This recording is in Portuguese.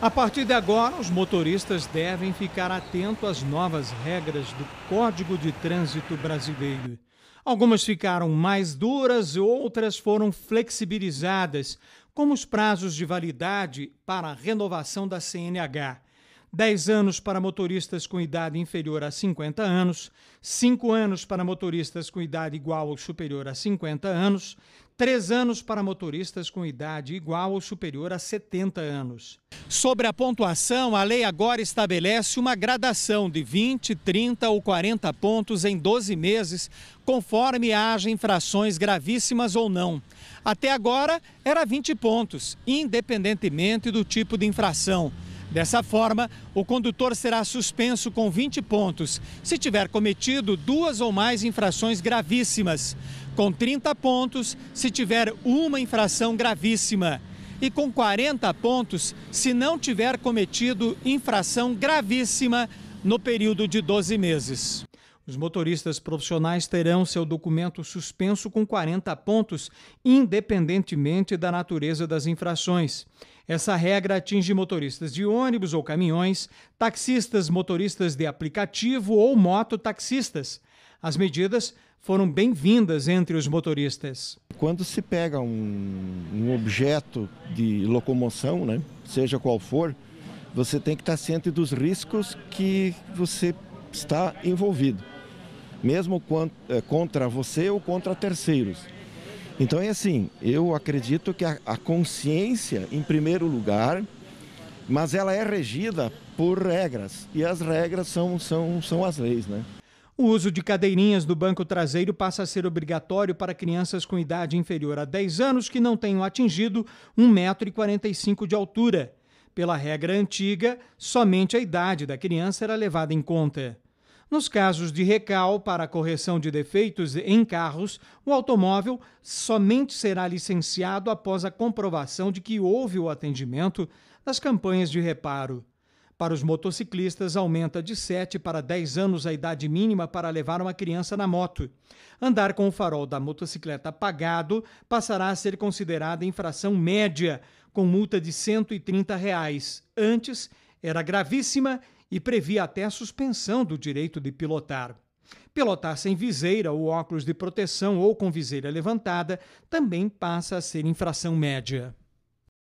A partir de agora, os motoristas devem ficar atentos às novas regras do Código de Trânsito Brasileiro. Algumas ficaram mais duras e outras foram flexibilizadas, como os prazos de validade para a renovação da CNH. 10 anos para motoristas com idade inferior a 50 anos, 5 anos para motoristas com idade igual ou superior a 50 anos, três anos para motoristas com idade igual ou superior a 70 anos. Sobre a pontuação, a lei agora estabelece uma gradação de 20, 30 ou 40 pontos em 12 meses, conforme haja infrações gravíssimas ou não. Até agora, era 20 pontos, independentemente do tipo de infração. Dessa forma, o condutor será suspenso com 20 pontos se tiver cometido duas ou mais infrações gravíssimas com 30 pontos se tiver uma infração gravíssima e com 40 pontos se não tiver cometido infração gravíssima no período de 12 meses. Os motoristas profissionais terão seu documento suspenso com 40 pontos, independentemente da natureza das infrações. Essa regra atinge motoristas de ônibus ou caminhões, taxistas, motoristas de aplicativo ou mototaxistas as medidas foram bem-vindas entre os motoristas. Quando se pega um, um objeto de locomoção, né, seja qual for, você tem que estar ciente dos riscos que você está envolvido, mesmo é, contra você ou contra terceiros. Então é assim, eu acredito que a, a consciência, em primeiro lugar, mas ela é regida por regras, e as regras são, são, são as leis, né? O uso de cadeirinhas do banco traseiro passa a ser obrigatório para crianças com idade inferior a 10 anos que não tenham atingido 1,45m de altura. Pela regra antiga, somente a idade da criança era levada em conta. Nos casos de recal para correção de defeitos em carros, o automóvel somente será licenciado após a comprovação de que houve o atendimento das campanhas de reparo. Para os motociclistas, aumenta de 7 para 10 anos a idade mínima para levar uma criança na moto. Andar com o farol da motocicleta apagado passará a ser considerada infração média, com multa de R$ 130. Reais. Antes, era gravíssima e previa até a suspensão do direito de pilotar. Pilotar sem viseira ou óculos de proteção ou com viseira levantada também passa a ser infração média.